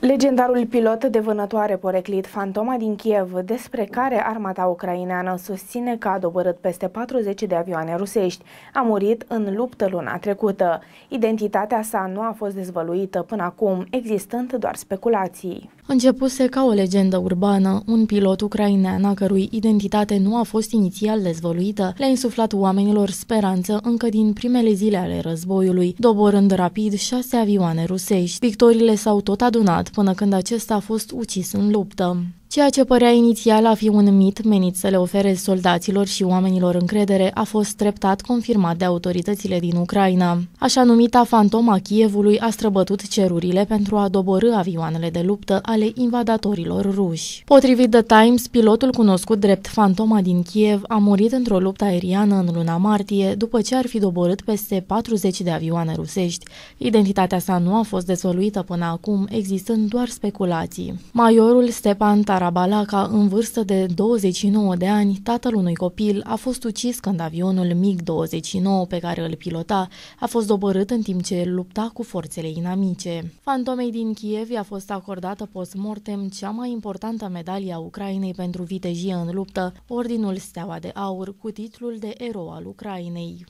Legendarul pilot de vânătoare poreclit Fantoma din Kiev, despre care armata ucraineană susține că a dobărât peste 40 de avioane rusești, a murit în luptă luna trecută. Identitatea sa nu a fost dezvăluită până acum, existând doar speculații. Începuse ca o legendă urbană, un pilot ucrainean a cărui identitate nu a fost inițial dezvăluită, le-a insuflat oamenilor speranță încă din primele zile ale războiului, doborând rapid șase avioane rusești. Victorile s-au tot adunat până când acesta a fost ucis în luptă. Ceea ce părea inițial a fi un mit menit să le ofere soldaților și oamenilor încredere a fost treptat confirmat de autoritățile din Ucraina. Așa numita fantoma Kievului a străbătut cerurile pentru a doborâ avioanele de luptă ale invadatorilor ruși. Potrivit The Times, pilotul cunoscut drept fantoma din Kiev a murit într-o luptă aeriană în luna martie după ce ar fi doborât peste 40 de avioane rusești. Identitatea sa nu a fost dezvăluită până acum, existând doar speculații. Majorul Stepan Tar Arabalaca, în vârstă de 29 de ani, tatăl unui copil, a fost ucis când avionul MiG-29 pe care îl pilota a fost doborât în timp ce lupta cu forțele inamice. Fantomei din Kiev i-a fost acordată post-mortem cea mai importantă medalie a Ucrainei pentru vitejie în luptă, Ordinul Steaua de Aur, cu titlul de erou al Ucrainei.